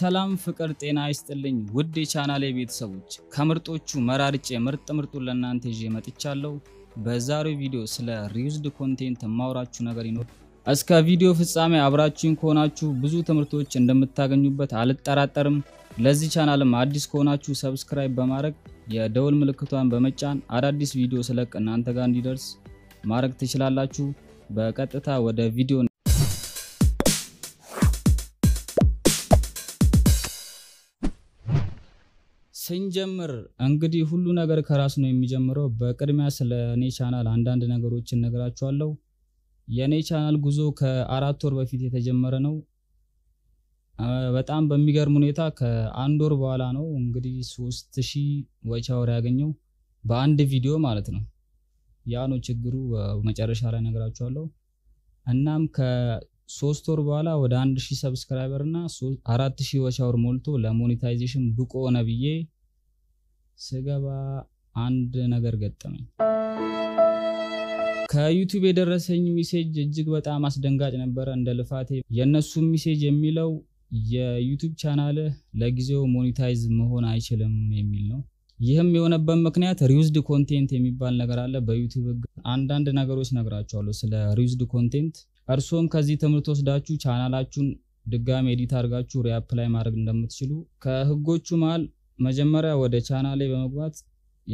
ሰላም ፍቅር ጤና ይስጥልኝ ውድ የቻናሌ ቤተሰቦች ከምርጦቹ መራርጬ ምርጥ ምርጡን ለእናንተ ይዤ መጥቻለሁ። በዛሬው ቪዲዮ ስለ ሪዩዝድ ኮንቴንት የማውራችሁ ነገር ይኖር። እስከ ቪዲዮ ፍጻሜ አብራችሁኝ ከሆናችሁ ብዙ ትምህርቶች እንደምታገኙበት አልጠራጠርም። ለዚህ ቻናልም አዲስ ከሆናችሁ ሰብስክራይብ በማድረግ የደውል ምልክቷን በመጫን አዳዲስ ቪዲዮ ስለቅ እናንተ ጋር እንዲደርስ ማድረግ ትችላላችሁ። በቀጥታ ወደ ቪዲዮ ስንጀምር እንግዲህ ሁሉ ነገር ከራስ ነው የሚጀምረው። በቅድሚያ ስለ እኔ ቻናል አንዳንድ ነገሮችን እነግራችኋለሁ። የእኔ ቻናል ጉዞ ከአራት ወር በፊት የተጀመረ ነው። በጣም በሚገርም ሁኔታ ከአንድ ወር በኋላ ነው እንግዲህ ሶስት ሺህ ወር ያገኘው በአንድ ቪዲዮ ማለት ነው። ያ ነው ችግሩ፣ መጨረሻ ላይ ነግራችኋለሁ። እናም ከሶስት ወር በኋላ ወደ አንድ ሺህ ሰብስክራይበር እና አራት ሺህ ወቻ ወር ሞልቶ ለሞኔታይዜሽን ብቆ ሆነ ብዬ ስገባ አንድ ነገር ገጠመኝ። ከዩቲዩብ የደረሰኝ ሚሴጅ እጅግ በጣም አስደንጋጭ ነበረ። እንደ ልፋቴ የእነሱ ሚሴጅ የሚለው የዩቲዩብ ቻናልህ ለጊዜው ሞኔታይዝ መሆን አይችልም የሚል ነው። ይህም የሆነበት ምክንያት ሪዩዝድ ኮንቴንት የሚባል ነገር አለ በዩቲዩብ ሕግ። አንዳንድ ነገሮች ነግራቸዋለሁ ስለ ሪዩዝድ ኮንቴንት። እርስዎም ከዚህ ትምህርት ወስዳችሁ ቻናላችሁን ድጋሚ ኤዲት አድርጋችሁ ሪያፕላይ ማድረግ እንደምትችሉ ከህጎቹ መሃል መጀመሪያ ወደ ቻናሌ በመግባት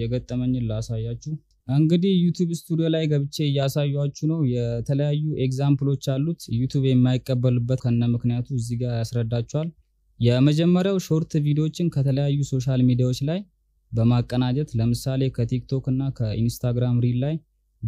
የገጠመኝን ላሳያችሁ። እንግዲህ ዩቱብ ስቱዲዮ ላይ ገብቼ እያሳያችሁ ነው። የተለያዩ ኤግዛምፕሎች አሉት። ዩቱብ የማይቀበልበት ከነ ምክንያቱ እዚህ ጋር ያስረዳችኋል። የመጀመሪያው ሾርት ቪዲዮዎችን ከተለያዩ ሶሻል ሚዲያዎች ላይ በማቀናጀት ለምሳሌ ከቲክቶክ እና ከኢንስታግራም ሪል ላይ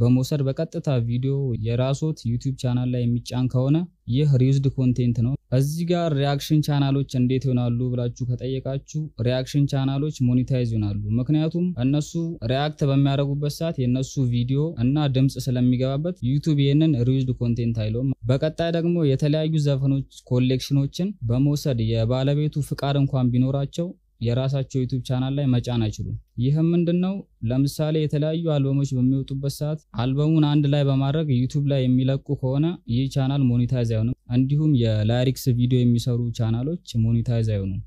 በመውሰድ በቀጥታ ቪዲዮ የራሶት ዩቱብ ቻናል ላይ የሚጫን ከሆነ ይህ ሪዩዝድ ኮንቴንት ነው። እዚህ ጋር ሪያክሽን ቻናሎች እንዴት ይሆናሉ ብላችሁ ከጠየቃችሁ ሪያክሽን ቻናሎች ሞኒታይዝ ይሆናሉ። ምክንያቱም እነሱ ሪያክት በሚያደርጉበት ሰዓት የእነሱ ቪዲዮ እና ድምፅ ስለሚገባበት ዩቱብ ይህንን ሪዩዝድ ኮንቴንት አይለውም። በቀጣይ ደግሞ የተለያዩ ዘፈኖች ኮሌክሽኖችን በመውሰድ የባለቤቱ ፍቃድ እንኳን ቢኖራቸው የራሳቸው ዩቱብ ቻናል ላይ መጫን አይችሉም። ይህም ምንድነው ለምሳሌ የተለያዩ አልበሞች በሚወጡበት ሰዓት አልበሙን አንድ ላይ በማድረግ ዩቱብ ላይ የሚለቁ ከሆነ ይህ ቻናል ሞኔታይዝ አይሆንም። እንዲሁም የላይሪክስ ቪዲዮ የሚሰሩ ቻናሎች ሞኔታይዝ አይሆኑም።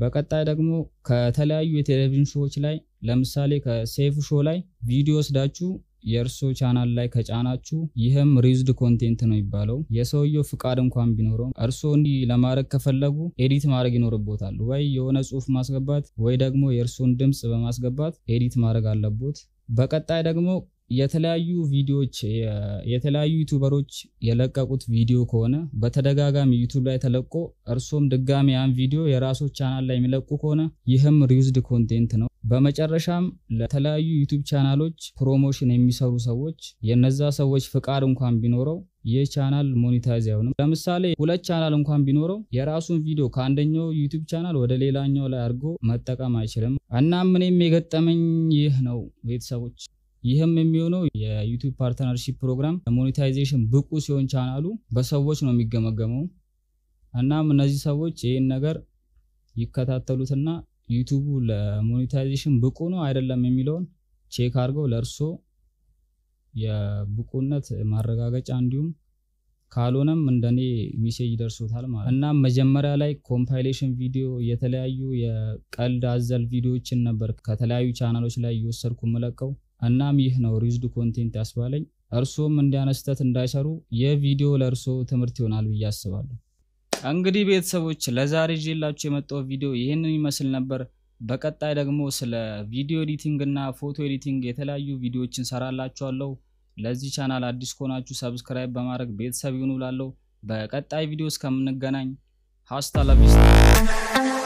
በቀጣይ ደግሞ ከተለያዩ የቴሌቪዥን ሾዎች ላይ ለምሳሌ ከሴፍ ሾ ላይ ቪዲዮ ወስዳችሁ የእርሶ ቻናል ላይ ከጫናችሁ ይህም ሪዝድ ኮንቴንት ነው ይባለው። የሰውየው ፍቃድ እንኳን ቢኖረው እርሶ እንዲህ ለማድረግ ከፈለጉ ኤዲት ማድረግ ይኖርቦታል። ወይ የሆነ ጽሁፍ ማስገባት፣ ወይ ደግሞ የእርሶን ድምፅ በማስገባት ኤዲት ማድረግ አለቦት። በቀጣይ ደግሞ የተለያዩ ቪዲዮዎች የተለያዩ ዩቱበሮች የለቀቁት ቪዲዮ ከሆነ በተደጋጋሚ ዩቱብ ላይ ተለቆ እርሶም ድጋሚ ያን ቪዲዮ የራሶ ቻናል ላይ የሚለቁ ከሆነ ይህም ሪዩዝድ ኮንቴንት ነው። በመጨረሻም ለተለያዩ ዩቱብ ቻናሎች ፕሮሞሽን የሚሰሩ ሰዎች የነዛ ሰዎች ፍቃድ እንኳን ቢኖረው ይህ ቻናል ሞኔታይዝ አይሆንም። ለምሳሌ ሁለት ቻናል እንኳን ቢኖረው የራሱን ቪዲዮ ከአንደኛው ዩቱብ ቻናል ወደ ሌላኛው ላይ አድርጎ መጠቀም አይችልም። እናም እኔም የገጠመኝ ይህ ነው ቤተሰቦች ይህም የሚሆነው የዩቱብ ፓርትነርሺፕ ፕሮግራም ሞኔታይዜሽን ብቁ ሲሆን ቻናሉ በሰዎች ነው የሚገመገመው። እናም እነዚህ ሰዎች ይህን ነገር ይከታተሉትና ዩቱቡ ለሞኔታይዜሽን ብቁ ነው አይደለም የሚለውን ቼክ አድርገው ለእርሶ የብቁነት ማረጋገጫ እንዲሁም ካልሆነም እንደኔ ሚሴጅ ደርሶታል ማለት እና መጀመሪያ ላይ ኮምፓይሌሽን ቪዲዮ የተለያዩ የቀልድ አዘል ቪዲዮዎችን ነበር ከተለያዩ ቻናሎች ላይ እየወሰድኩ የምለቀው። እናም ይህ ነው ሪዝድ ኮንቴንት ያስባለኝ። እርሶም እንዲያነስተት እንዳይሰሩ የቪዲዮ ለርሶ ትምህርት ይሆናል ብዬ አስባለሁ። እንግዲህ ቤተሰቦች ለዛሬ ይዤላችሁ የመጣው ቪዲዮ ይህንን ይመስል ነበር። በቀጣይ ደግሞ ስለ ቪዲዮ ኤዲቲንግ እና ፎቶ ኤዲቲንግ የተለያዩ ቪዲዮዎችን ሰራላችኋለሁ። ለዚህ ቻናል አዲስ ከሆናችሁ ሰብስክራይብ በማድረግ ቤተሰብ ይሁኑ እላለሁ። በቀጣይ ቪዲዮ እስከምንገናኝ ሀስታ ለቪስታ